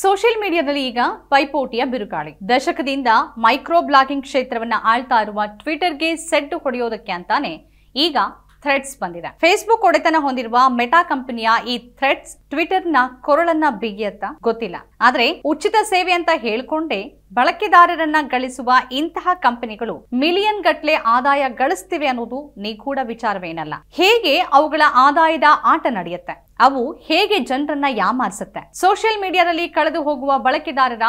social ಮೀಡಿಯಾದಲ್ಲಿ ಈಗ ಪೈಪೋಟಿಯ ಬಿರುಗಾಳಿ ದಶಕದಿಂದ ಮೈಕ್ರೋ ಬ್ಲಾಗಿಂಗ್ ಕ್ಷೇತ್ರವನ್ನ ಆಳ್ತಾ ಇರುವ ಟ್ವಿಟರ್ಗೆ ಸೆಡ್ಡು ಹೊಡೆಯೋದಕ್ಕೆ ಅಂತಾನೆ ಈಗ ಥ್ರೆಡ್ಸ್ ಬಂದಿದೆ ಫೇಸ್ಬುಕ್ ಒಡೆತನ ಹೊಂದಿರುವ ಮೆಟಾ ಕಂಪನಿಯ ಈ ಥ್ರೆಡ್ಸ್ ಟ್ವಿಟರ್ ನ ಕೊರಳನ್ನ ಬಿಗಿಯತ್ತ ಗೊತ್ತಿಲ್ಲ ಆದ್ರೆ ಉಚಿತ ಸೇವೆ ಅಂತ ಹೇಳ್ಕೊಂಡೇ ಬಳಕೆದಾರರನ್ನ ಗಳಿಸುವ ಇಂತಹ ಕಂಪನಿಗಳು ಮಿಲಿಯನ್ ಗಟ್ಲೆ ಆದಾಯ ಗಳಿಸ್ತಿವೆ ಅನ್ನೋದು ನಿಗೂಢ ವಿಚಾರವೇನಲ್ಲ ಹೇಗೆ ಅವುಗಳ ಆದಾಯದ ಆಟ ನಡೆಯುತ್ತೆ ಅವು ಹೇಗೆ ಜನರನ್ನ ಯಾಮಾರಿಸುತ್ತೆ ಸೋಷಿಯಲ್ ಮೀಡಿಯಾದಲ್ಲಿ ಕಳೆದು ಹೋಗುವ ಬಳಕೆದಾರರ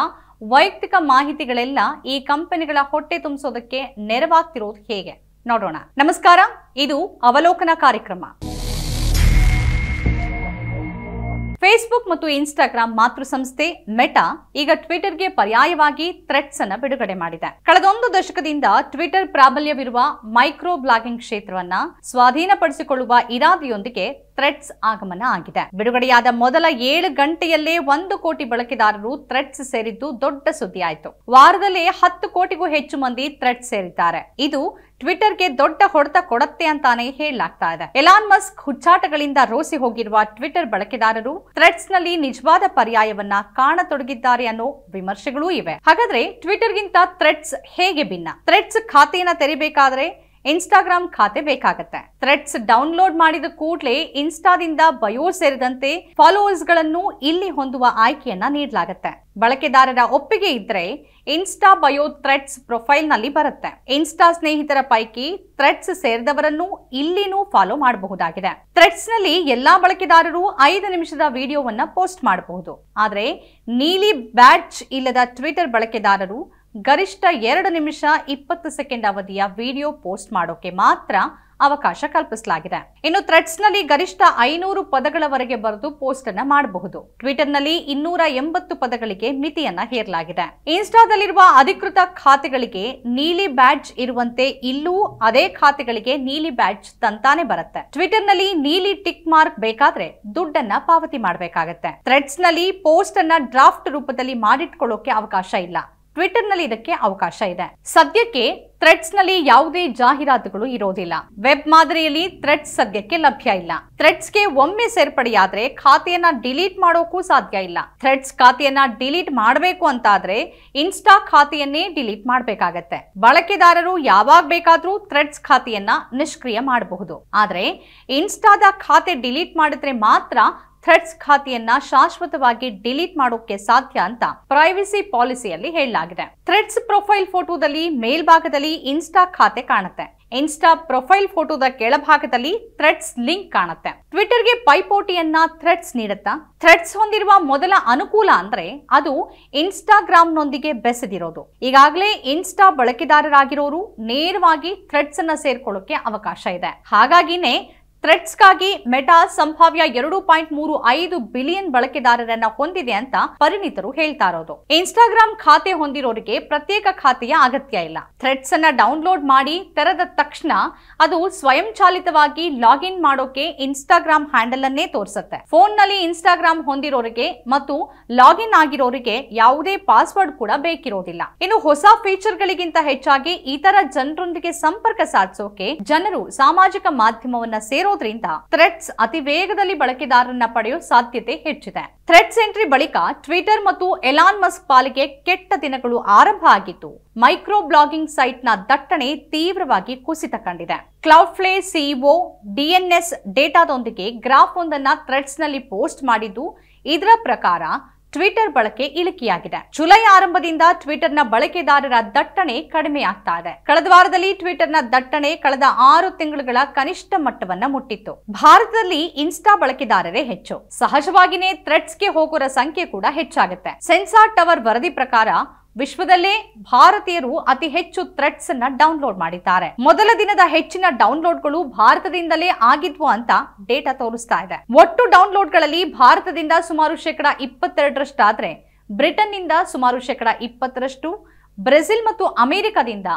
ವೈಯಕ್ತಿಕ ಮಾಹಿತಿಗಳೆಲ್ಲ ಈ ಕಂಪನಿಗಳ ಹೊಟ್ಟೆ ತುಂಬಿಸೋದಕ್ಕೆ ನೆರವಾಗ್ತಿರೋದು ಹೇಗೆ ನೋಡೋಣ ನಮಸ್ಕಾರ ಇದು ಅವಲೋಕನ ಕಾರ್ಯಕ್ರಮ ಫೇಸ್ಬುಕ್ ಮತ್ತು ಇನ್ಸ್ಟಾಗ್ರಾಮ್ ಸಂಸ್ಥೆ ಮೆಟಾ ಈಗ ಟ್ವಿಟರ್ಗೆ ಪರ್ಯಾಯವಾಗಿ ಥ್ರೆಟ್ಸ್ ಅನ್ನ ಬಿಡುಗಡೆ ಮಾಡಿದೆ ಕಳೆದೊಂದು ದಶಕದಿಂದ ಟ್ವಿಟರ್ ಪ್ರಾಬಲ್ಯವಿರುವ ಮೈಕ್ರೋ ಬ್ಲಾಗಿಂಗ್ ಕ್ಷೇತ್ರವನ್ನ ಸ್ವಾಧೀನಪಡಿಸಿಕೊಳ್ಳುವ ಇರಾದೆಯೊಂದಿಗೆ ಥ್ರೆಟ್ಸ್ ಆಗಮನ ಆಗಿದೆ ಬಿಡುಗಡೆಯಾದ ಮೊದಲ ಏಳು ಗಂಟೆಯಲ್ಲೇ ಒಂದು ಕೋಟಿ ಬಳಕೆದಾರರು ಥ್ರೆಟ್ಸ್ ಸೇರಿದ್ದು ದೊಡ್ಡ ಸುದ್ದಿಯಾಯಿತು ವಾರದಲ್ಲೇ ಹತ್ತು ಕೋಟಿಗೂ ಹೆಚ್ಚು ಮಂದಿ ಥ್ರೆಟ್ಸ್ ಸೇರಿದ್ದಾರೆ ಇದು ಗೆ ದೊಡ್ಡ ಹೊಡೆತ ಕೊಡತ್ತೆ ಅಂತಾನೆ ಹೇಳಲಾಗ್ತಾ ಇದೆ ಎಲಾನ್ ಮಸ್ಕ್ ಹುಚ್ಚಾಟಗಳಿಂದ ರೋಸಿ ಹೋಗಿರುವ ಟ್ವಿಟರ್ ಬಳಕೆದಾರರು ಥ್ರೆಡ್ಸ್ ನಲ್ಲಿ ನಿಜವಾದ ಪರ್ಯಾಯವನ್ನ ಕಾಣತೊಡಗಿದ್ದಾರೆ ಅನ್ನೋ ವಿಮರ್ಶೆಗಳೂ ಇವೆ ಹಾಗಾದ್ರೆ ಟ್ವಿಟರ್ಗಿಂತ ಥ್ರೆಡ್ಸ್ ಹೇಗೆ ಭಿನ್ನ ಥ್ರೆಡ್ಸ್ ಖಾತೆಯನ್ನ ತೆರಿಬೇಕಾದ್ರೆ ಇನ್ಸ್ಟಾಗ್ರಾಮ್ ಖಾತೆ ಬೇಕಾಗತ್ತೆ ಥ್ರೆಡ್ಸ್ ಡೌನ್ಲೋಡ್ ಮಾಡಿದ ಕೂಡಲೇ ಇನ್ಸ್ಟಾದಿಂದ ಬಯೋ ಸೇರಿದಂತೆ ಫಾಲೋವರ್ಸ್ ಗಳನ್ನು ಇಲ್ಲಿ ಹೊಂದುವ ಆಯ್ಕೆಯನ್ನ ನೀಡಲಾಗುತ್ತೆ ಬಳಕೆದಾರರ ಒಪ್ಪಿಗೆ ಇದ್ರೆ ಇನ್ಸ್ಟಾ ಬಯೋ ಥ್ರೆಡ್ಸ್ ಪ್ರೊಫೈಲ್ ನಲ್ಲಿ ಬರುತ್ತೆ ಇನ್ಸ್ಟಾ ಸ್ನೇಹಿತರ ಪೈಕಿ ಥ್ರೆಡ್ಸ್ ಸೇರಿದವರನ್ನು ಇಲ್ಲಿನೂ ಫಾಲೋ ಮಾಡಬಹುದಾಗಿದೆ ಥ್ರೆಡ್ಸ್ ನಲ್ಲಿ ಎಲ್ಲಾ ಬಳಕೆದಾರರು ಐದು ನಿಮಿಷದ ವಿಡಿಯೋವನ್ನ ಪೋಸ್ಟ್ ಮಾಡಬಹುದು ಆದರೆ ನೀಲಿ ಬ್ಯಾಡ್ಜ್ ಇಲ್ಲದ ಟ್ವಿಟರ್ ಬಳಕೆದಾರರು ಗರಿಷ್ಠ ಎರಡು ನಿಮಿಷ ಇಪ್ಪತ್ತು ಸೆಕೆಂಡ್ ಅವಧಿಯ ವಿಡಿಯೋ ಪೋಸ್ಟ್ ಮಾಡೋಕೆ ಮಾತ್ರ ಅವಕಾಶ ಕಲ್ಪಿಸಲಾಗಿದೆ ಇನ್ನು ಥ್ರೆಡ್ಸ್ ನಲ್ಲಿ ಗರಿಷ್ಠ ಐನೂರು ಪದಗಳವರೆಗೆ ಬರೆದು ಪೋಸ್ಟ್ ಅನ್ನ ಮಾಡಬಹುದು ಟ್ವಿಟರ್ ನಲ್ಲಿ ಇನ್ನೂರ ಎಂಬತ್ತು ಪದಗಳಿಗೆ ಮಿತಿಯನ್ನ ಹೇರಲಾಗಿದೆ ಇನ್ಸ್ಟಾದಲ್ಲಿರುವ ಅಧಿಕೃತ ಖಾತೆಗಳಿಗೆ ನೀಲಿ ಬ್ಯಾಡ್ಜ್ ಇರುವಂತೆ ಇಲ್ಲೂ ಅದೇ ಖಾತೆಗಳಿಗೆ ನೀಲಿ ಬ್ಯಾಡ್ಜ್ ತಂತಾನೆ ಬರುತ್ತೆ ಟ್ವಿಟರ್ ನಲ್ಲಿ ನೀಲಿ ಟಿಕ್ ಮಾರ್ಕ್ ಬೇಕಾದ್ರೆ ದುಡ್ಡನ್ನ ಪಾವತಿ ಮಾಡಬೇಕಾಗತ್ತೆ ಥ್ರೆಡ್ಸ್ ನಲ್ಲಿ ಪೋಸ್ಟ್ ಅನ್ನ ಡ್ರಾಫ್ಟ್ ರೂಪದಲ್ಲಿ ಮಾಡಿಟ್ಕೊಳ್ಳೋಕೆ ಅವಕಾಶ ಇಲ್ಲ ಟ್ವಿಟರ್ನಲ್ಲಿ ಇದಕ್ಕೆ ಅವಕಾಶ ಇದೆ ಸದ್ಯಕ್ಕೆ ಥ್ರೆಡ್ಸ್ನಲ್ಲಿ ನಲ್ಲಿ ಯಾವುದೇ ಜಾಹೀರಾತುಗಳು ಇರೋದಿಲ್ಲ ವೆಬ್ ಮಾದರಿಯಲ್ಲಿ ಥ್ರೆಡ್ಸ್ ಸದ್ಯಕ್ಕೆ ಲಭ್ಯ ಇಲ್ಲ ಥ್ರೆಡ್ಸ್ಗೆ ಒಮ್ಮೆ ಸೇರ್ಪಡೆಯಾದ್ರೆ ಖಾತೆಯನ್ನ ಡಿಲೀಟ್ ಮಾಡೋಕ್ಕೂ ಸಾಧ್ಯ ಇಲ್ಲ ಥ್ರೆಡ್ಸ್ ಖಾತೆಯನ್ನ ಡಿಲೀಟ್ ಮಾಡಬೇಕು ಅಂತಾದ್ರೆ ಇನ್ಸ್ಟಾ ಖಾತೆಯನ್ನೇ ಡಿಲೀಟ್ ಮಾಡಬೇಕಾಗತ್ತೆ ಬಳಕೆದಾರರು ಯಾವಾಗ ಬೇಕಾದ್ರೂ ಥ್ರೆಡ್ಸ್ ಖಾತೆಯನ್ನ ನಿಷ್ಕ್ರಿಯ ಮಾಡಬಹುದು ಆದ್ರೆ ಇನ್ಸ್ಟಾದ ಖಾತೆ ಡಿಲೀಟ್ ಮಾಡಿದ್ರೆ ಮಾತ್ರ ಥ್ರೆಡ್ಸ್ ಖಾತೆಯನ್ನ ಶಾಶ್ವತವಾಗಿ ಡಿಲೀಟ್ ಮಾಡೋಕೆ ಸಾಧ್ಯ ಅಂತ ಪ್ರೈವಸಿ ಪಾಲಿಸಿಯಲ್ಲಿ ಹೇಳಲಾಗಿದೆ ಥ್ರೆಡ್ಸ್ ಪ್ರೊಫೈಲ್ ಫೋಟೋದಲ್ಲಿ ಮೇಲ್ಭಾಗದಲ್ಲಿ ಇನ್ಸ್ಟಾ ಖಾತೆ ಕಾಣುತ್ತೆ ಇನ್ಸ್ಟಾ ಪ್ರೊಫೈಲ್ ಫೋಟೋದ ಕೆಳಭಾಗದಲ್ಲಿ ಥ್ರೆಡ್ಸ್ ಲಿಂಕ್ ಕಾಣುತ್ತೆ ಗೆ ಪೈಪೋಟಿಯನ್ನ ಥ್ರೆಡ್ಸ್ ನೀಡುತ್ತಾ ಥ್ರೆಡ್ಸ್ ಹೊಂದಿರುವ ಮೊದಲ ಅನುಕೂಲ ಅಂದ್ರೆ ಅದು ಇನ್ಸ್ಟಾಗ್ರಾಮ್ನೊಂದಿಗೆ ಬೆಸೆದಿರೋದು ಈಗಾಗಲೇ ಇನ್ಸ್ಟಾ ಬಳಕೆದಾರರಾಗಿರೋರು ನೇರವಾಗಿ ಥ್ರೆಡ್ಸ್ ಅನ್ನ ಸೇರ್ಕೊಳ್ಳೋಕೆ ಅವಕಾಶ ಇದೆ ಹಾಗಾಗಿನೇ ಥ್ರೆಡ್ಸ್ಗಾಗಿ ಮೆಟಾ ಸಂಭಾವ್ಯ ಎರಡು ಪಾಯಿಂಟ್ ಮೂರು ಐದು ಬಿಲಿಯನ್ ಬಳಕೆದಾರರನ್ನ ಹೊಂದಿದೆ ಅಂತ ಪರಿಣಿತರು ಹೇಳ್ತಾ ಇರೋದು ಇನ್ಸ್ಟಾಗ್ರಾಮ್ ಖಾತೆ ಹೊಂದಿರೋರಿಗೆ ಪ್ರತ್ಯೇಕ ಖಾತೆಯ ಅಗತ್ಯ ಇಲ್ಲ ಥ್ರೆಡ್ಸ್ ಅನ್ನ ಡೌನ್ಲೋಡ್ ಮಾಡಿ ತೆರೆದ ತಕ್ಷಣ ಅದು ಸ್ವಯಂಚಾಲಿತವಾಗಿ ಲಾಗಿನ್ ಮಾಡೋಕೆ ಇನ್ಸ್ಟಾಗ್ರಾಮ್ ಹ್ಯಾಂಡಲ್ ಅನ್ನೇ ತೋರಿಸುತ್ತೆ ಫೋನ್ ನಲ್ಲಿ ಇನ್ಸ್ಟಾಗ್ರಾಮ್ ಹೊಂದಿರೋರಿಗೆ ಮತ್ತು ಲಾಗಿನ್ ಆಗಿರೋರಿಗೆ ಯಾವುದೇ ಪಾಸ್ವರ್ಡ್ ಕೂಡ ಬೇಕಿರೋದಿಲ್ಲ ಇನ್ನು ಹೊಸ ಫೀಚರ್ ಗಳಿಗಿಂತ ಹೆಚ್ಚಾಗಿ ಇತರ ಜನರೊಂದಿಗೆ ಸಂಪರ್ಕ ಸಾಧಿಸೋಕೆ ಜನರು ಸಾಮಾಜಿಕ ಮಾಧ್ಯಮವನ್ನ ಸೇರೋ ಇರೋದ್ರಿಂದ ಥ್ರೆಡ್ಸ್ ಅತಿ ವೇಗದಲ್ಲಿ ಬಳಕೆದಾರರನ್ನ ಪಡೆಯೋ ಸಾಧ್ಯತೆ ಹೆಚ್ಚಿದೆ ಥ್ರೆಡ್ಸ್ ಎಂಟ್ರಿ ಬಳಿಕ ಟ್ವಿಟರ್ ಮತ್ತು ಎಲಾನ್ ಮಸ್ಕ್ ಪಾಲಿಗೆ ಕೆಟ್ಟ ದಿನಗಳು ಆರಂಭ ಆಗಿತ್ತು ಮೈಕ್ರೋ ಬ್ಲಾಗಿಂಗ್ ಸೈಟ್ನ ದಟ್ಟಣೆ ತೀವ್ರವಾಗಿ ಕುಸಿತ ಕಂಡಿದೆ ಫ್ಲೇ ಸಿಇಒ ಡಿಎನ್ಎಸ್ ಡೇಟಾದೊಂದಿಗೆ ಗ್ರಾಫ್ ಒಂದನ್ನ ಥ್ರೆಡ್ಸ್ ನಲ್ಲಿ ಪೋಸ್ಟ್ ಮಾಡಿದ್ದು ಇದರ ಪ್ರಕಾರ ಟ್ವಿಟರ್ ಬಳಕೆ ಇಳಿಕೆಯಾಗಿದೆ ಜುಲೈ ಆರಂಭದಿಂದ ಟ್ವಿಟರ್ನ ಬಳಕೆದಾರರ ದಟ್ಟಣೆ ಆಗ್ತಾ ಇದೆ ಕಳೆದ ವಾರದಲ್ಲಿ ಟ್ವಿಟರ್ನ ದಟ್ಟಣೆ ಕಳೆದ ಆರು ತಿಂಗಳುಗಳ ಕನಿಷ್ಠ ಮಟ್ಟವನ್ನ ಮುಟ್ಟಿತ್ತು ಭಾರತದಲ್ಲಿ ಇನ್ಸ್ಟಾ ಬಳಕೆದಾರರೇ ಹೆಚ್ಚು ಸಹಜವಾಗಿನೇ ಥ್ರೆಡ್ಸ್ಗೆ ಹೋಗೋರ ಸಂಖ್ಯೆ ಕೂಡ ಹೆಚ್ಚಾಗುತ್ತೆ ಸೆನ್ಸಾರ್ ಟವರ್ ವರದಿ ಪ್ರಕಾರ ವಿಶ್ವದಲ್ಲೇ ಭಾರತೀಯರು ಅತಿ ಹೆಚ್ಚು ಥ್ರೆಟ್ಸ್ ಅನ್ನ ಡೌನ್ಲೋಡ್ ಮಾಡಿದ್ದಾರೆ ಮೊದಲ ದಿನದ ಹೆಚ್ಚಿನ ಡೌನ್ಲೋಡ್ಗಳು ಭಾರತದಿಂದಲೇ ಆಗಿದ್ವು ಅಂತ ಡೇಟಾ ತೋರಿಸ್ತಾ ಇದೆ ಒಟ್ಟು ಡೌನ್ಲೋಡ್ಗಳಲ್ಲಿ ಭಾರತದಿಂದ ಸುಮಾರು ಶೇಕಡ ಇಪ್ಪತ್ತೆರಡರಷ್ಟಾದ್ರೆ ಬ್ರಿಟನ್ನಿಂದ ಸುಮಾರು ಶೇಕಡ ಇಪ್ಪತ್ತರಷ್ಟು ಬ್ರೆಜಿಲ್ ಮತ್ತು ಅಮೆರಿಕದಿಂದ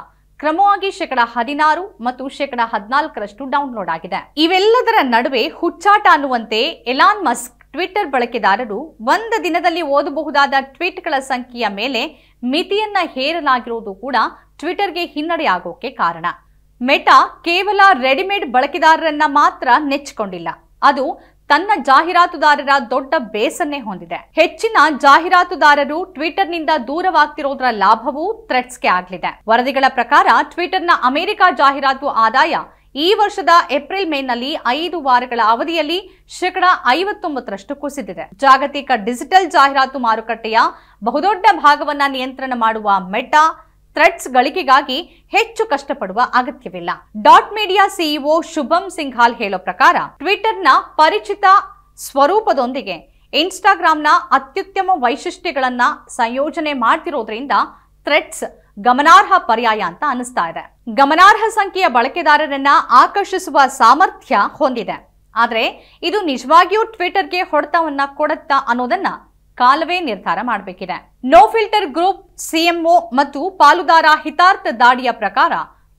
ಕ್ರಮವಾಗಿ ಶೇಕಡ ಹದಿನಾರು ಮತ್ತು ಶೇಕಡ ಹದಿನಾಲ್ಕರಷ್ಟು ಡೌನ್ಲೋಡ್ ಆಗಿದೆ ಇವೆಲ್ಲದರ ನಡುವೆ ಹುಚ್ಚಾಟ ಅನ್ನುವಂತೆ ಎಲಾನ್ ಮಸ್ಕ್ ಟ್ವಿಟರ್ ಬಳಕೆದಾರರು ಒಂದು ದಿನದಲ್ಲಿ ಓದಬಹುದಾದ ಟ್ವೀಟ್ಗಳ ಸಂಖ್ಯೆಯ ಮೇಲೆ ಮಿತಿಯನ್ನ ಹೇರಲಾಗಿರುವುದು ಕೂಡ ಟ್ವಿಟರ್ಗೆ ಹಿನ್ನಡೆಯಾಗೋಕೆ ಕಾರಣ ಮೆಟಾ ಕೇವಲ ರೆಡಿಮೇಡ್ ಬಳಕೆದಾರರನ್ನ ಮಾತ್ರ ನೆಚ್ಚಿಕೊಂಡಿಲ್ಲ ಅದು ತನ್ನ ಜಾಹೀರಾತುದಾರರ ದೊಡ್ಡ ಬೇಸನ್ನೇ ಹೊಂದಿದೆ ಹೆಚ್ಚಿನ ಜಾಹೀರಾತುದಾರರು ಟ್ವಿಟರ್ನಿಂದ ದೂರವಾಗ್ತಿರೋದ್ರ ಲಾಭವೂ ಥ್ರೆಟ್ಸ್ಗೆ ಆಗಲಿದೆ ವರದಿಗಳ ಪ್ರಕಾರ ಟ್ವಿಟರ್ನ ಅಮೆರಿಕ ಜಾಹೀರಾತು ಆದಾಯ ಈ ವರ್ಷದ ಏಪ್ರಿಲ್ ಮೇನಲ್ಲಿ ಐದು ವಾರಗಳ ಅವಧಿಯಲ್ಲಿ ಶೇಕಡ ಐವತ್ತೊಂಬತ್ತರಷ್ಟು ಕುಸಿದಿದೆ ಜಾಗತಿಕ ಡಿಜಿಟಲ್ ಜಾಹೀರಾತು ಮಾರುಕಟ್ಟೆಯ ಬಹುದೊಡ್ಡ ಭಾಗವನ್ನ ನಿಯಂತ್ರಣ ಮಾಡುವ ಮೆಟಾ ಥ್ರೆಡ್ಸ್ ಗಳಿಕೆಗಾಗಿ ಹೆಚ್ಚು ಕಷ್ಟಪಡುವ ಅಗತ್ಯವಿಲ್ಲ Dot Media CEO Shubham Singhal ಹೇಳೋ ಪ್ರಕಾರ ಟ್ವಿಟರ್ನ ಪರಿಚಿತ ಸ್ವರೂಪದೊಂದಿಗೆ ಇನ್ಸ್ಟಾಗ್ರಾಮ್ನ ಅತ್ಯುತ್ತಮ ವೈಶಿಷ್ಟ್ಯಗಳನ್ನ ಸಂಯೋಜನೆ ಮಾಡ್ತಿರೋದ್ರಿಂದ ಥ್ರೆಡ್ಸ್ ಗಮನಾರ್ಹ ಪರ್ಯಾಯ ಅಂತ ಅನಿಸ್ತಾ ಇದೆ ಗಮನಾರ್ಹ ಸಂಖ್ಯೆಯ ಬಳಕೆದಾರರನ್ನ ಆಕರ್ಷಿಸುವ ಸಾಮರ್ಥ್ಯ ಹೊಂದಿದೆ ಆದರೆ ಇದು ನಿಜವಾಗಿಯೂ ಟ್ವಿಟರ್ಗೆ ಹೊಡೆತವನ್ನ ಕೊಡುತ್ತಾ ಅನ್ನೋದನ್ನ ಕಾಲವೇ ನಿರ್ಧಾರ ಮಾಡಬೇಕಿದೆ ನೋ ಫಿಲ್ಟರ್ ಗ್ರೂಪ್ ಸಿಎಂಒ ಮತ್ತು ಪಾಲುದಾರ ಹಿತಾರ್ಥ ದಾಡಿಯ ಪ್ರಕಾರ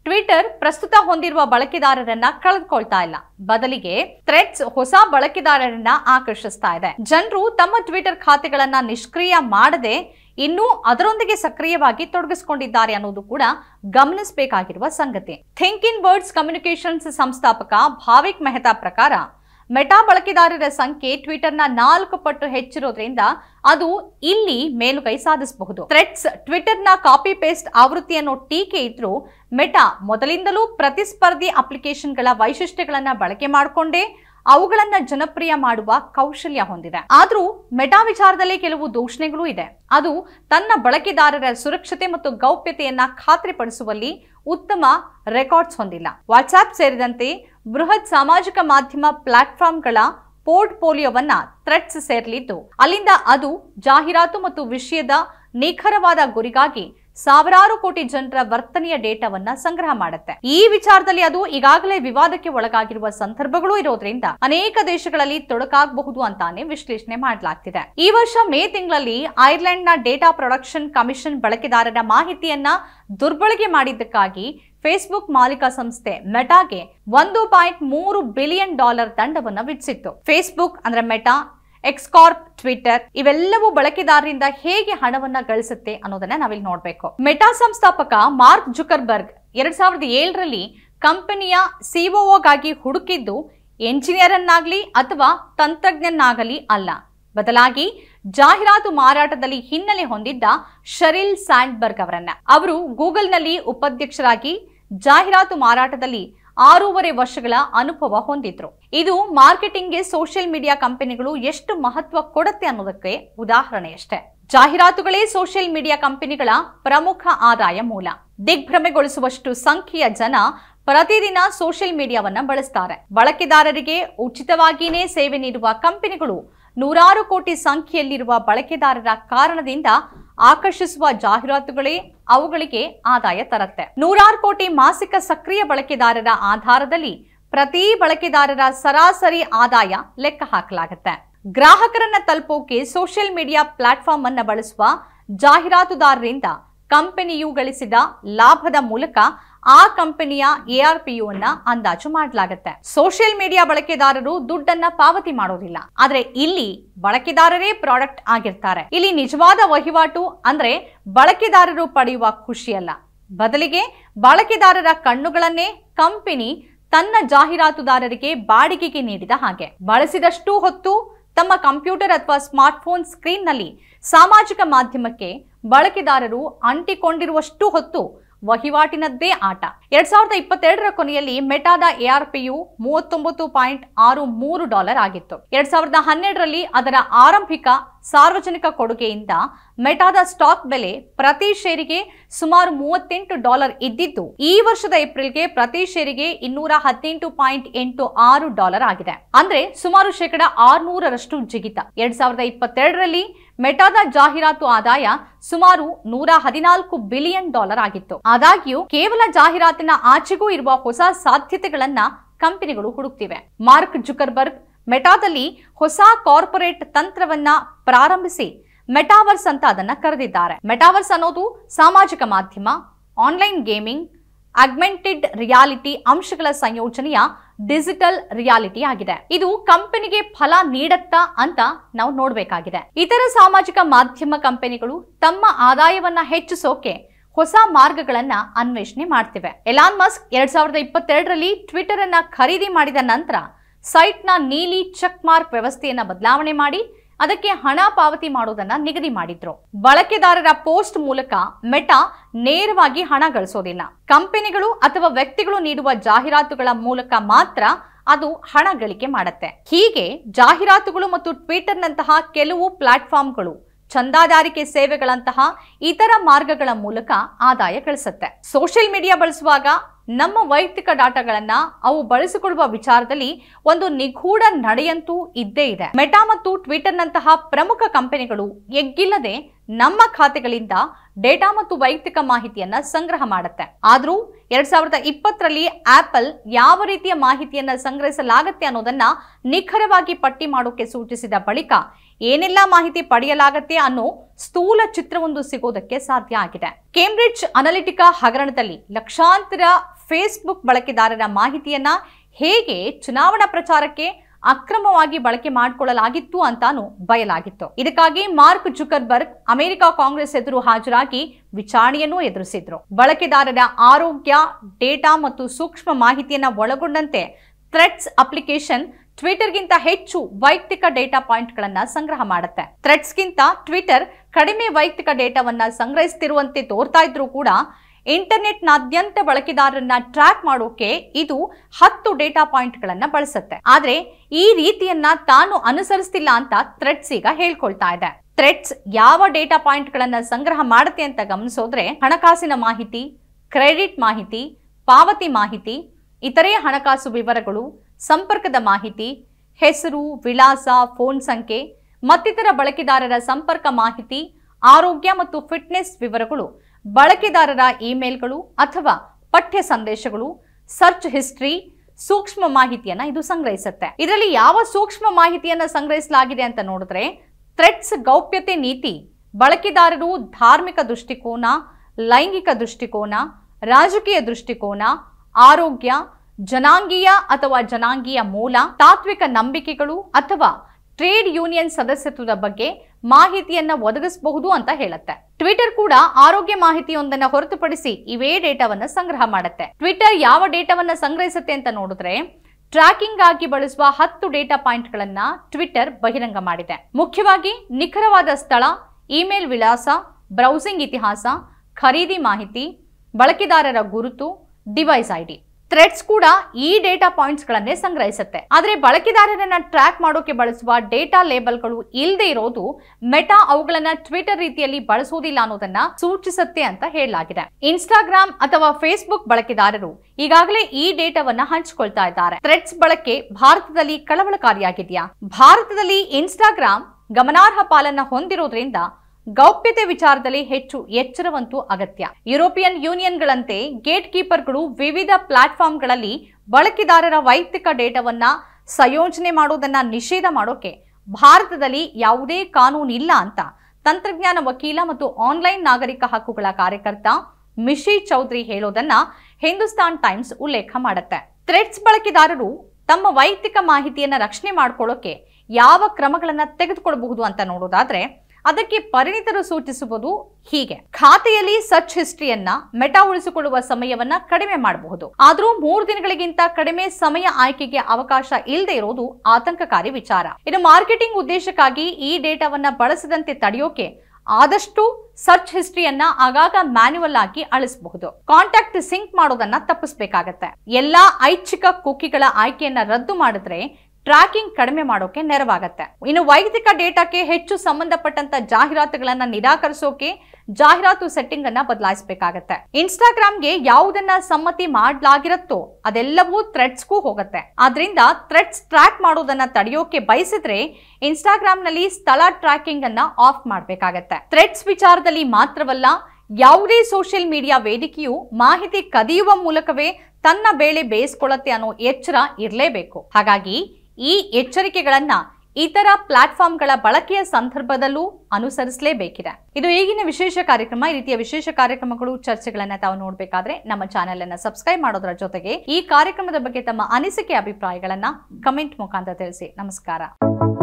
ಟ್ವಿಟರ್ ಪ್ರಸ್ತುತ ಹೊಂದಿರುವ ಬಳಕೆದಾರರನ್ನ ಕಳೆದುಕೊಳ್ತಾ ಇಲ್ಲ ಬದಲಿಗೆ ಥ್ರೆಡ್ಸ್ ಹೊಸ ಬಳಕೆದಾರರನ್ನ ಆಕರ್ಷಿಸ್ತಾ ಇದೆ ಜನರು ತಮ್ಮ ಟ್ವಿಟರ್ ಖಾತೆಗಳನ್ನ ನಿಷ್ಕ್ರಿಯ ಮಾಡದೆ ಇನ್ನೂ ಅದರೊಂದಿಗೆ ಸಕ್ರಿಯವಾಗಿ ತೊಡಗಿಸಿಕೊಂಡಿದ್ದಾರೆ ಅನ್ನೋದು ಕೂಡ ಗಮನಿಸಬೇಕಾಗಿರುವ ಸಂಗತಿ ಥಿಂಕ್ ಇನ್ ವರ್ಡ್ಸ್ ಕಮ್ಯುನಿಕೇಶನ್ಸ್ ಸಂಸ್ಥಾಪಕ ಭಾವಿಕ್ ಮೆಹ್ತಾ ಪ್ರಕಾರ ಮೆಟಾ ಬಳಕೆದಾರರ ಸಂಖ್ಯೆ ಟ್ವಿಟರ್ನ ನಾಲ್ಕು ಪಟ್ಟು ಹೆಚ್ಚಿರೋದ್ರಿಂದ ಅದು ಇಲ್ಲಿ ಮೇಲುಗೈ ಸಾಧಿಸಬಹುದು ಥ್ರೆಟ್ಸ್ ಟ್ವಿಟರ್ನ ಕಾಪಿ ಪೇಸ್ಟ್ ಆವೃತ್ತಿಯನ್ನು ಟೀಕೆ ಇದ್ರೂ ಮೆಟಾ ಮೊದಲಿಂದಲೂ ಪ್ರತಿಸ್ಪರ್ಧಿ ಅಪ್ಲಿಕೇಶನ್ಗಳ ವೈಶಿಷ್ಟ್ಯಗಳನ್ನು ಬಳಕೆ ಮಾಡಿಕೊಂಡೇ ಅವುಗಳನ್ನ ಜನಪ್ರಿಯ ಮಾಡುವ ಕೌಶಲ್ಯ ಹೊಂದಿದೆ ಆದ್ರೂ ಮೆಟಾ ವಿಚಾರದಲ್ಲಿ ಕೆಲವು ದೂಷಣೆಗಳು ಇದೆ ಅದು ತನ್ನ ಬಳಕೆದಾರರ ಸುರಕ್ಷತೆ ಮತ್ತು ಗೌಪ್ಯತೆಯನ್ನ ಖಾತ್ರಿಪಡಿಸುವಲ್ಲಿ ಉತ್ತಮ ರೆಕಾರ್ಡ್ಸ್ ಹೊಂದಿಲ್ಲ ವಾಟ್ಸ್ಆಪ್ ಸೇರಿದಂತೆ ಬೃಹತ್ ಸಾಮಾಜಿಕ ಮಾಧ್ಯಮ ಪ್ಲಾಟ್ಫಾರ್ಮ್ಗಳ ಪೋರ್ಟ್ ಪೋಲಿಯೋವನ್ನ ಥ್ರೆಟ್ಸ್ ಸೇರಲಿದ್ದು ಅಲ್ಲಿಂದ ಅದು ಜಾಹೀರಾತು ಮತ್ತು ವಿಷಯದ ನಿಖರವಾದ ಗುರಿಗಾಗಿ ಸಾವಿರಾರು ಕೋಟಿ ಜನರ ವರ್ತನೆಯ ಡೇಟಾವನ್ನ ಸಂಗ್ರಹ ಮಾಡುತ್ತೆ ಈ ವಿಚಾರದಲ್ಲಿ ಅದು ಈಗಾಗಲೇ ವಿವಾದಕ್ಕೆ ಒಳಗಾಗಿರುವ ಸಂದರ್ಭಗಳು ಇರೋದ್ರಿಂದ ಅನೇಕ ದೇಶಗಳಲ್ಲಿ ತೊಡಕಾಗಬಹುದು ಅಂತಾನೆ ವಿಶ್ಲೇಷಣೆ ಮಾಡಲಾಗ್ತಿದೆ ಈ ವರ್ಷ ಮೇ ತಿಂಗಳಲ್ಲಿ ಐರ್ಲೆಂಡ್ ನ ಡೇಟಾ ಪ್ರೊಡಕ್ಷನ್ ಕಮಿಷನ್ ಬಳಕೆದಾರರ ಮಾಹಿತಿಯನ್ನ ದುರ್ಬಳಕೆ ಮಾಡಿದ್ದಕ್ಕಾಗಿ ಫೇಸ್ಬುಕ್ ಮಾಲೀಕ ಸಂಸ್ಥೆ ಮೆಟಾಗೆ ಒಂದು ಪಾಯಿಂಟ್ ಮೂರು ಬಿಲಿಯನ್ ಡಾಲರ್ ದಂಡವನ್ನು ವಿಧಿಸಿತ್ತು ಫೇಸ್ಬುಕ್ ಅಂದ್ರೆ ಮೆಟಾ ಎಕ್ಸ್ಕಾರ್ಪ್ ಟ್ವಿಟರ್ ಇವೆಲ್ಲವೂ ಬಳಕೆದಾರರಿಂದ ಹೇಗೆ ಹಣವನ್ನ ಗಳಿಸುತ್ತೆ ಅನ್ನೋದನ್ನ ನಾವಿಲ್ಲಿ ನೋಡಬೇಕು ಮೆಟಾ ಸಂಸ್ಥಾಪಕ ಮಾರ್ಕ್ ಜುಕರ್ಬರ್ಗ್ ಎರಡ್ ಸಾವಿರದ ಏಳರಲ್ಲಿ ಕಂಪನಿಯ ಸಿಒಒಗಾಗಿ ಹುಡುಕಿದ್ದು ಎಂಜಿನಿಯರ್ ಅನ್ನಾಗ್ಲಿ ಅಥವಾ ತಂತ್ರಜ್ಞನಾಗಲಿ ಅಲ್ಲ ಬದಲಾಗಿ ಜಾಹೀರಾತು ಮಾರಾಟದಲ್ಲಿ ಹಿನ್ನೆಲೆ ಹೊಂದಿದ್ದ ಶರಿಲ್ ಸ್ಯಾಂಡ್ಬರ್ಗ್ ಅವರನ್ನ ಅವರು ಗೂಗಲ್ನಲ್ಲಿ ಉಪಾಧ್ಯಕ್ಷರಾಗಿ ಜಾಹೀರಾತು ಮಾರಾಟದಲ್ಲಿ ಆರೂವರೆ ವರ್ಷಗಳ ಅನುಭವ ಹೊಂದಿದ್ರು ಇದು ಮಾರ್ಕೆಟಿಂಗ್ಗೆ ಸೋಷಿಯಲ್ ಮೀಡಿಯಾ ಕಂಪನಿಗಳು ಎಷ್ಟು ಮಹತ್ವ ಕೊಡುತ್ತೆ ಅನ್ನೋದಕ್ಕೆ ಉದಾಹರಣೆಯಷ್ಟೇ ಜಾಹೀರಾತುಗಳೇ ಸೋಷಿಯಲ್ ಮೀಡಿಯಾ ಕಂಪನಿಗಳ ಪ್ರಮುಖ ಆದಾಯ ಮೂಲ ದಿಗ್ಭ್ರಮೆಗೊಳಿಸುವಷ್ಟು ಸಂಖ್ಯೆಯ ಜನ ಪ್ರತಿದಿನ ಸೋಷಿಯಲ್ ಮೀಡಿಯಾವನ್ನ ಬಳಸ್ತಾರೆ ಬಳಕೆದಾರರಿಗೆ ಉಚಿತವಾಗಿಯೇ ಸೇವೆ ನೀಡುವ ಕಂಪನಿಗಳು ನೂರಾರು ಕೋಟಿ ಸಂಖ್ಯೆಯಲ್ಲಿರುವ ಬಳಕೆದಾರರ ಕಾರಣದಿಂದ ಆಕರ್ಷಿಸುವ ಜಾಹೀರಾತುಗಳೇ ಅವುಗಳಿಗೆ ಆದಾಯ ತರುತ್ತೆ ನೂರಾರು ಕೋಟಿ ಮಾಸಿಕ ಸಕ್ರಿಯ ಬಳಕೆದಾರರ ಆಧಾರದಲ್ಲಿ ಪ್ರತಿ ಬಳಕೆದಾರರ ಸರಾಸರಿ ಆದಾಯ ಲೆಕ್ಕ ಹಾಕಲಾಗುತ್ತೆ ಗ್ರಾಹಕರನ್ನ ತಲುಪೋಕೆ ಸೋಷಿಯಲ್ ಮೀಡಿಯಾ ಪ್ಲಾಟ್ಫಾರ್ಮ್ ಅನ್ನ ಬಳಸುವ ಜಾಹೀರಾತುದಾರರಿಂದ ಕಂಪನಿಯು ಗಳಿಸಿದ ಲಾಭದ ಮೂಲಕ ಆ ಕಂಪನಿಯ ಆರ್ ಪಿ ಅನ್ನ ಅಂದಾಜು ಮಾಡಲಾಗುತ್ತೆ ಸೋಷಿಯಲ್ ಮೀಡಿಯಾ ಬಳಕೆದಾರರು ದುಡ್ಡನ್ನ ಪಾವತಿ ಮಾಡೋದಿಲ್ಲ ಆದ್ರೆ ಇಲ್ಲಿ ಬಳಕೆದಾರರೇ ಪ್ರಾಡಕ್ಟ್ ಆಗಿರ್ತಾರೆ ಇಲ್ಲಿ ನಿಜವಾದ ವಹಿವಾಟು ಅಂದ್ರೆ ಬಳಕೆದಾರರು ಪಡೆಯುವ ಖುಷಿಯಲ್ಲ ಬದಲಿಗೆ ಬಳಕೆದಾರರ ಕಣ್ಣುಗಳನ್ನೇ ಕಂಪನಿ ತನ್ನ ಜಾಹೀರಾತುದಾರರಿಗೆ ಬಾಡಿಗೆಗೆ ನೀಡಿದ ಹಾಗೆ ಬಳಸಿದಷ್ಟು ಹೊತ್ತು ತಮ್ಮ ಕಂಪ್ಯೂಟರ್ ಅಥವಾ ಸ್ಮಾರ್ಟ್ಫೋನ್ ಸ್ಕ್ರೀನ್ನಲ್ಲಿ ಸಾಮಾಜಿಕ ಮಾಧ್ಯಮಕ್ಕೆ ಬಳಕೆದಾರರು ಅಂಟಿಕೊಂಡಿರುವಷ್ಟು ಹೊತ್ತು ವಹಿವಾಟಿನದ್ದೇ ಆಟ ಎರಡ್ ಸಾವಿರದ ಇಪ್ಪತ್ತೆರಡರ ಕೊನೆಯಲ್ಲಿ ಮೆಟಾದ ಎ ಆರ್ ಪಿಯು ಮೂವತ್ತೊಂಬತ್ತು ಪಾಯಿಂಟ್ ಆರು ಮೂರು ಡಾಲರ್ ಆಗಿತ್ತು ಎರಡ್ ಸಾವಿರದ ಹನ್ನೆರಡರಲ್ಲಿ ಅದರ ಆರಂಭಿಕ ಸಾರ್ವಜನಿಕ ಕೊಡುಗೆಯಿಂದ ಮೆಟಾದ ಸ್ಟಾಕ್ ಬೆಲೆ ಪ್ರತಿ ಷೇರಿಗೆ ಸುಮಾರು ಮೂವತ್ತೆಂಟು ಡಾಲರ್ ಇದ್ದಿದ್ದು ಈ ವರ್ಷದ ಏಪ್ರಿಲ್ಗೆ ಪ್ರತಿ ಷೇರಿಗೆ ಇನ್ನೂರ ಹದಿನೆಂಟು ಪಾಯಿಂಟ್ ಎಂಟು ಆರು ಡಾಲರ್ ಆಗಿದೆ ಅಂದ್ರೆ ಸುಮಾರು ಶೇಕಡ ಆರ್ನೂರರಷ್ಟು ಜಿಗಿತ ಎರಡ್ ಸಾವಿರದ ಇಪ್ಪತ್ತೆರಡರಲ್ಲಿ ಮೆಟಾದ ಜಾಹೀರಾತು ಆದಾಯ ಸುಮಾರು ನೂರ ಹದಿನಾಲ್ಕು ಬಿಲಿಯನ್ ಡಾಲರ್ ಆಗಿತ್ತು ಆದಾಗ್ಯೂ ಕೇವಲ ಜಾಹೀರಾತಿನ ಆಚೆಗೂ ಇರುವ ಹೊಸ ಸಾಧ್ಯತೆಗಳನ್ನ ಕಂಪನಿಗಳು ಹುಡುಕ್ತಿವೆ ಮಾರ್ಕ್ ಜುಕರ್ಬರ್ಗ್ ಮೆಟಾದಲ್ಲಿ ಹೊಸ ಕಾರ್ಪೊರೇಟ್ ತಂತ್ರವನ್ನ ಪ್ರಾರಂಭಿಸಿ ಮೆಟಾವರ್ಸ್ ಅಂತ ಅದನ್ನ ಕರೆದಿದ್ದಾರೆ ಮೆಟಾವರ್ಸ್ ಅನ್ನೋದು ಸಾಮಾಜಿಕ ಮಾಧ್ಯಮ ಆನ್ಲೈನ್ ಗೇಮಿಂಗ್ ಅಗ್ಮೆಂಟೆಡ್ ರಿಯಾಲಿಟಿ ಅಂಶಗಳ ಸಂಯೋಜನೆಯ ಡಿಜಿಟಲ್ ರಿಯಾಲಿಟಿ ಆಗಿದೆ ಇದು ಕಂಪನಿಗೆ ಫಲ ನೀಡತ್ತಾ ಅಂತ ನಾವು ನೋಡಬೇಕಾಗಿದೆ ಇತರ ಸಾಮಾಜಿಕ ಮಾಧ್ಯಮ ಕಂಪನಿಗಳು ತಮ್ಮ ಆದಾಯವನ್ನ ಹೆಚ್ಚಿಸೋಕೆ ಹೊಸ ಮಾರ್ಗಗಳನ್ನ ಅನ್ವೇಷಣೆ ಮಾಡ್ತಿವೆ ಎಲಾನ್ ಮಸ್ಕ್ ಎರಡ್ ಸಾವಿರದ ಇಪ್ಪತ್ತೆರಡರಲ್ಲಿ ಟ್ವಿಟರ್ ಅನ್ನ ಖರೀದಿ ಮಾಡಿದ ನಂತರ ಸೈಟ್ನ ನೀಲಿ ಚೆಕ್ ಮಾರ್ಕ್ ವ್ಯವಸ್ಥೆಯನ್ನ ಬದಲಾವಣೆ ಮಾಡಿ ಅದಕ್ಕೆ ಹಣ ಪಾವತಿ ಮಾಡೋದನ್ನ ನಿಗದಿ ಮಾಡಿದ್ರು ಬಳಕೆದಾರರ ಪೋಸ್ಟ್ ಮೂಲಕ ಮೆಟಾ ನೇರವಾಗಿ ಹಣ ಗಳಿಸೋದಿಲ್ಲ ಕಂಪನಿಗಳು ಅಥವಾ ವ್ಯಕ್ತಿಗಳು ನೀಡುವ ಜಾಹೀರಾತುಗಳ ಮೂಲಕ ಮಾತ್ರ ಅದು ಹಣ ಗಳಿಕೆ ಮಾಡುತ್ತೆ ಹೀಗೆ ಜಾಹೀರಾತುಗಳು ಮತ್ತು ಟ್ವಿಟರ್ನಂತಹ ಕೆಲವು ಪ್ಲಾಟ್ಫಾರ್ಮ್ಗಳು ಚಂದಾದಾರಿಕೆ ಸೇವೆಗಳಂತಹ ಇತರ ಮಾರ್ಗಗಳ ಮೂಲಕ ಆದಾಯ ಗಳಿಸುತ್ತೆ ಸೋಷಿಯಲ್ ಮೀಡಿಯಾ ಬಳಸುವಾಗ ನಮ್ಮ ವೈಯಕ್ತಿಕ ಡಾಟಾಗಳನ್ನ ಅವು ಬಳಸಿಕೊಳ್ಳುವ ವಿಚಾರದಲ್ಲಿ ಒಂದು ನಿಗೂಢ ನಡೆಯಂತೂ ಇದ್ದೇ ಇದೆ ಮೆಟಾ ಮತ್ತು ಟ್ವಿಟರ್ ನಂತಹ ಪ್ರಮುಖ ಕಂಪನಿಗಳು ಎಗ್ಗಿಲ್ಲದೆ ನಮ್ಮ ಖಾತೆಗಳಿಂದ ಡೇಟಾ ಮತ್ತು ವೈಯಕ್ತಿಕ ಮಾಹಿತಿಯನ್ನ ಸಂಗ್ರಹ ಮಾಡುತ್ತೆ ಆದ್ರೂ ಎರಡ್ ಸಾವಿರದ ಇಪ್ಪತ್ತರಲ್ಲಿ ಆಪಲ್ ಯಾವ ರೀತಿಯ ಮಾಹಿತಿಯನ್ನ ಸಂಗ್ರಹಿಸಲಾಗತ್ತೆ ಅನ್ನೋದನ್ನ ನಿಖರವಾಗಿ ಪಟ್ಟಿ ಮಾಡೋಕೆ ಸೂಚಿಸಿದ ಬಳಿಕ ಏನೆಲ್ಲ ಮಾಹಿತಿ ಪಡೆಯಲಾಗತ್ತೆ ಅನ್ನೋ ಸ್ಥೂಲ ಚಿತ್ರವೊಂದು ಸಿಗೋದಕ್ಕೆ ಸಾಧ್ಯ ಆಗಿದೆ ಕೇಂಬ್ರಿಡ್ಜ್ ಅನಲಿಟಿಕಾ ಹಗರಣದಲ್ಲಿ ಲಕ್ಷಾಂತರ ಫೇಸ್ಬುಕ್ ಬಳಕೆದಾರರ ಮಾಹಿತಿಯನ್ನ ಹೇಗೆ ಚುನಾವಣಾ ಪ್ರಚಾರಕ್ಕೆ ಅಕ್ರಮವಾಗಿ ಬಳಕೆ ಮಾಡಿಕೊಳ್ಳಲಾಗಿತ್ತು ಅಂತಾನು ಬಯಲಾಗಿತ್ತು ಇದಕ್ಕಾಗಿ ಮಾರ್ಕ್ ಜುಕರ್ಬರ್ಗ್ ಅಮೆರಿಕ ಕಾಂಗ್ರೆಸ್ ಎದುರು ಹಾಜರಾಗಿ ವಿಚಾರಣೆಯನ್ನು ಎದುರಿಸಿದ್ರು ಬಳಕೆದಾರರ ಆರೋಗ್ಯ ಡೇಟಾ ಮತ್ತು ಸೂಕ್ಷ್ಮ ಮಾಹಿತಿಯನ್ನ ಒಳಗೊಂಡಂತೆ ಥ್ರೆಡ್ಸ್ ಅಪ್ಲಿಕೇಶನ್ ಟ್ವಿಟರ್ಗಿಂತ ಹೆಚ್ಚು ವೈಯಕ್ತಿಕ ಡೇಟಾ ಪಾಯಿಂಟ್ಗಳನ್ನು ಸಂಗ್ರಹ ಮಾಡುತ್ತೆ ಥ್ರೆಟ್ಸ್ಗಿಂತ ಟ್ವಿಟರ್ ಕಡಿಮೆ ವೈಯಕ್ತಿಕ ಡೇಟಾವನ್ನ ಸಂಗ್ರಹಿಸ್ತಿರುವಂತೆ ತೋರ್ತಾ ಇದ್ರೂ ಕೂಡ ಇಂಟರ್ನೆಟ್ನಾದ್ಯಂತ ಬಳಕೆದಾರರನ್ನ ಟ್ರ್ಯಾಕ್ ಮಾಡೋಕೆ ಇದು ಹತ್ತು ಡೇಟಾ ಪಾಯಿಂಟ್ಗಳನ್ನು ಬಳಸುತ್ತೆ ಆದ್ರೆ ಈ ರೀತಿಯನ್ನ ತಾನು ಅನುಸರಿಸ್ತಿಲ್ಲ ಅಂತ ಥ್ರೆಡ್ಸ್ ಈಗ ಹೇಳ್ಕೊಳ್ತಾ ಇದೆ ಥ್ರೆಡ್ಸ್ ಯಾವ ಡೇಟಾ ಪಾಯಿಂಟ್ಗಳನ್ನು ಸಂಗ್ರಹ ಮಾಡುತ್ತೆ ಅಂತ ಗಮನಿಸೋದ್ರೆ ಹಣಕಾಸಿನ ಮಾಹಿತಿ ಕ್ರೆಡಿಟ್ ಮಾಹಿತಿ ಪಾವತಿ ಮಾಹಿತಿ ಇತರೆ ಹಣಕಾಸು ವಿವರಗಳು ಸಂಪರ್ಕದ ಮಾಹಿತಿ ಹೆಸರು ವಿಳಾಸ ಫೋನ್ ಸಂಖ್ಯೆ ಮತ್ತಿತರ ಬಳಕೆದಾರರ ಸಂಪರ್ಕ ಮಾಹಿತಿ ಆರೋಗ್ಯ ಮತ್ತು ಫಿಟ್ನೆಸ್ ವಿವರಗಳು ಬಳಕೆದಾರರ ಇಮೇಲ್ಗಳು ಅಥವಾ ಪಠ್ಯ ಸಂದೇಶಗಳು ಸರ್ಚ್ ಹಿಸ್ಟ್ರಿ ಸೂಕ್ಷ್ಮ ಮಾಹಿತಿಯನ್ನ ಇದು ಸಂಗ್ರಹಿಸುತ್ತೆ ಇದರಲ್ಲಿ ಯಾವ ಸೂಕ್ಷ್ಮ ಮಾಹಿತಿಯನ್ನ ಸಂಗ್ರಹಿಸಲಾಗಿದೆ ಅಂತ ನೋಡಿದ್ರೆ ಥ್ರೆಟ್ಸ್ ಗೌಪ್ಯತೆ ನೀತಿ ಬಳಕೆದಾರರು ಧಾರ್ಮಿಕ ದೃಷ್ಟಿಕೋನ ಲೈಂಗಿಕ ದೃಷ್ಟಿಕೋನ ರಾಜಕೀಯ ದೃಷ್ಟಿಕೋನ ಆರೋಗ್ಯ ಜನಾಂಗೀಯ ಅಥವಾ ಜನಾಂಗೀಯ ಮೂಲ ತಾತ್ವಿಕ ನಂಬಿಕೆಗಳು ಅಥವಾ ಟ್ರೇಡ್ ಯೂನಿಯನ್ ಸದಸ್ಯತ್ವದ ಬಗ್ಗೆ ಮಾಹಿತಿಯನ್ನ ಒದಗಿಸಬಹುದು ಅಂತ ಹೇಳುತ್ತೆ ಟ್ವಿಟರ್ ಕೂಡ ಆರೋಗ್ಯ ಮಾಹಿತಿಯೊಂದನ್ನ ಹೊರತುಪಡಿಸಿ ಇವೇ ಡೇಟಾವನ್ನ ಸಂಗ್ರಹ ಮಾಡುತ್ತೆ ಟ್ವಿಟರ್ ಯಾವ ಡೇಟಾವನ್ನ ಸಂಗ್ರಹಿಸುತ್ತೆ ಅಂತ ನೋಡಿದ್ರೆ ಟ್ರ್ಯಾಕಿಂಗ್ ಆಗಿ ಬಳಸುವ ಹತ್ತು ಡೇಟಾ ಪಾಯಿಂಟ್ ಟ್ವಿಟರ್ ಬಹಿರಂಗ ಮಾಡಿದೆ ಮುಖ್ಯವಾಗಿ ನಿಖರವಾದ ಸ್ಥಳ ಇಮೇಲ್ ವಿಳಾಸ ಬ್ರೌಸಿಂಗ್ ಇತಿಹಾಸ ಖರೀದಿ ಮಾಹಿತಿ ಬಳಕೆದಾರರ ಗುರುತು ಡಿವೈಸ್ ಐಡಿ ಥ್ರೆಡ್ಸ್ ಕೂಡ ಈ ಡೇಟಾ ಪಾಯಿಂಟ್ಸ್ ಗಳನ್ನೇ ಸಂಗ್ರಹಿಸುತ್ತೆ ಆದ್ರೆ ಬಳಕೆದಾರರನ್ನ ಟ್ರ್ಯಾಕ್ ಮಾಡೋಕೆ ಬಳಸುವ ಡೇಟಾ ಲೇಬಲ್ಗಳು ಇಲ್ಲದೆ ಇರೋದು ಮೆಟಾ ಅವುಗಳನ್ನ ಟ್ವಿಟರ್ ರೀತಿಯಲ್ಲಿ ಬಳಸುವುದಿಲ್ಲ ಅನ್ನೋದನ್ನ ಸೂಚಿಸುತ್ತೆ ಅಂತ ಹೇಳಲಾಗಿದೆ ಇನ್ಸ್ಟಾಗ್ರಾಮ್ ಅಥವಾ ಫೇಸ್ಬುಕ್ ಬಳಕೆದಾರರು ಈಗಾಗಲೇ ಈ ಡೇಟಾವನ್ನ ಹಂಚಿಕೊಳ್ತಾ ಇದ್ದಾರೆ ಥ್ರೆಡ್ಸ್ ಬಳಕೆ ಭಾರತದಲ್ಲಿ ಕಳವಳಕಾರಿಯಾಗಿದೆಯಾ ಭಾರತದಲ್ಲಿ ಇನ್ಸ್ಟಾಗ್ರಾಮ್ ಗಮನಾರ್ಹ ಪಾಲನ್ನ ಹೊಂದಿರೋದ್ರಿಂದ ಗೌಪ್ಯತೆ ವಿಚಾರದಲ್ಲಿ ಹೆಚ್ಚು ಎಚ್ಚರವಂತೂ ಅಗತ್ಯ ಯುರೋಪಿಯನ್ ಯೂನಿಯನ್ಗಳಂತೆ ಗೇಟ್ ಕೀಪರ್ಗಳು ವಿವಿಧ ಪ್ಲಾಟ್ಫಾರ್ಮ್ಗಳಲ್ಲಿ ಬಳಕೆದಾರರ ವೈಯಕ್ತಿಕ ಡೇಟಾವನ್ನ ಸಂಯೋಜನೆ ಮಾಡೋದನ್ನ ನಿಷೇಧ ಮಾಡೋಕೆ ಭಾರತದಲ್ಲಿ ಯಾವುದೇ ಕಾನೂನು ಇಲ್ಲ ಅಂತ ತಂತ್ರಜ್ಞಾನ ವಕೀಲ ಮತ್ತು ಆನ್ಲೈನ್ ನಾಗರಿಕ ಹಕ್ಕುಗಳ ಕಾರ್ಯಕರ್ತ ಮಿಶಿ ಚೌಧರಿ ಹೇಳೋದನ್ನ ಹಿಂದೂಸ್ತಾನ್ ಟೈಮ್ಸ್ ಉಲ್ಲೇಖ ಮಾಡುತ್ತೆ ಥ್ರೆಡ್ಸ್ ಬಳಕೆದಾರರು ತಮ್ಮ ವೈಯಕ್ತಿಕ ಮಾಹಿತಿಯನ್ನ ರಕ್ಷಣೆ ಮಾಡಿಕೊಳ್ಳೋಕೆ ಯಾವ ಕ್ರಮಗಳನ್ನ ತೆಗೆದುಕೊಳ್ಳಬಹುದು ಅಂತ ನೋಡೋದಾದ್ರೆ ಅದಕ್ಕೆ ಪರಿಣಿತರು ಸೂಚಿಸುವುದು ಹೀಗೆ ಖಾತೆಯಲ್ಲಿ ಸರ್ಚ್ ಹಿಸ್ಟ್ರಿಯನ್ನ ಮೆಟಾ ಉಳಿಸಿಕೊಳ್ಳುವ ಸಮಯವನ್ನ ಕಡಿಮೆ ಮಾಡಬಹುದು ಆದರೂ ಮೂರು ದಿನಗಳಿಗಿಂತ ಕಡಿಮೆ ಸಮಯ ಆಯ್ಕೆಗೆ ಅವಕಾಶ ಇಲ್ಲದೆ ಇರುವುದು ಆತಂಕಕಾರಿ ವಿಚಾರ ಇನ್ನು ಮಾರ್ಕೆಟಿಂಗ್ ಉದ್ದೇಶಕ್ಕಾಗಿ ಈ ಡೇಟಾವನ್ನ ಬಳಸದಂತೆ ತಡೆಯೋಕೆ ಆದಷ್ಟು ಸರ್ಚ್ ಹಿಸ್ಟ್ರಿಯನ್ನ ಆಗಾಗ ಮ್ಯಾನ್ಯುವಲ್ ಆಗಿ ಅಳಿಸಬಹುದು ಕಾಂಟ್ಯಾಕ್ಟ್ ಸಿಂಕ್ ಮಾಡೋದನ್ನ ತಪ್ಪಿಸಬೇಕಾಗತ್ತೆ ಎಲ್ಲಾ ಐಚ್ಛಿಕ ಕುಕ್ಕಿಗಳ ಆಯ್ಕೆಯನ್ನ ರದ್ದು ಮಾಡಿದ್ರೆ ಟ್ರ್ಯಾಕಿಂಗ್ ಕಡಿಮೆ ಮಾಡೋಕೆ ನೆರವಾಗುತ್ತೆ ಇನ್ನು ವೈಯಕ್ತಿಕ ಡೇಟಾಕ್ಕೆ ಹೆಚ್ಚು ಸಂಬಂಧಪಟ್ಟಂತ ಜಾಹೀರಾತುಗಳನ್ನ ನಿರಾಕರಿಸೋಕೆ ಜಾಹೀರಾತು ಸೆಟ್ಟಿಂಗ್ ಅನ್ನ ಬದಲಾಯಿಸಬೇಕಾಗತ್ತೆ ಇನ್ಸ್ಟಾಗ್ರಾಮ್ಗೆ ಯಾವುದನ್ನ ಸಮ್ಮತಿ ಮಾಡ್ಲಾಗಿರುತ್ತೋ ಅದೆಲ್ಲವೂ ಥ್ರೆಡ್ಸ್ಗೂ ಹೋಗುತ್ತೆ ಆದ್ರಿಂದ ಥ್ರೆಡ್ಸ್ ಟ್ರ್ಯಾಕ್ ಮಾಡೋದನ್ನ ತಡೆಯೋಕೆ ಬಯಸಿದ್ರೆ ಇನ್ಸ್ಟಾಗ್ರಾಮ್ ನಲ್ಲಿ ಸ್ಥಳ ಟ್ರ್ಯಾಕಿಂಗ್ ಅನ್ನ ಆಫ್ ಮಾಡಬೇಕಾಗತ್ತೆ ಥ್ರೆಡ್ಸ್ ವಿಚಾರದಲ್ಲಿ ಮಾತ್ರವಲ್ಲ ಯಾವುದೇ ಸೋಷಿಯಲ್ ಮೀಡಿಯಾ ವೇದಿಕೆಯು ಮಾಹಿತಿ ಕದಿಯುವ ಮೂಲಕವೇ ತನ್ನ ಬೇಳೆ ಬೇಯಿಸ್ಕೊಳ್ಳುತ್ತೆ ಅನ್ನೋ ಎಚ್ಚರ ಇರಲೇಬೇಕು ಹಾಗಾಗಿ ಈ ಎಚ್ಚರಿಕೆಗಳನ್ನ ಇತರ ಪ್ಲಾಟ್ಫಾರ್ಮ್ಗಳ ಬಳಕೆಯ ಸಂದರ್ಭದಲ್ಲೂ ಅನುಸರಿಸಲೇಬೇಕಿದೆ ಇದು ಈಗಿನ ವಿಶೇಷ ಕಾರ್ಯಕ್ರಮ ಈ ರೀತಿಯ ವಿಶೇಷ ಕಾರ್ಯಕ್ರಮಗಳು ಚರ್ಚೆಗಳನ್ನ ತಾವು ನೋಡಬೇಕಾದ್ರೆ ನಮ್ಮ ಚಾನೆಲ್ ಅನ್ನ ಸಬ್ಸ್ಕ್ರೈಬ್ ಮಾಡೋದ್ರ ಜೊತೆಗೆ ಈ ಕಾರ್ಯಕ್ರಮದ ಬಗ್ಗೆ ತಮ್ಮ ಅನಿಸಿಕೆ ಅಭಿಪ್ರಾಯಗಳನ್ನ ಕಮೆಂಟ್ ಮುಖಾಂತರ ತಿಳಿಸಿ ನಮಸ್ಕಾರ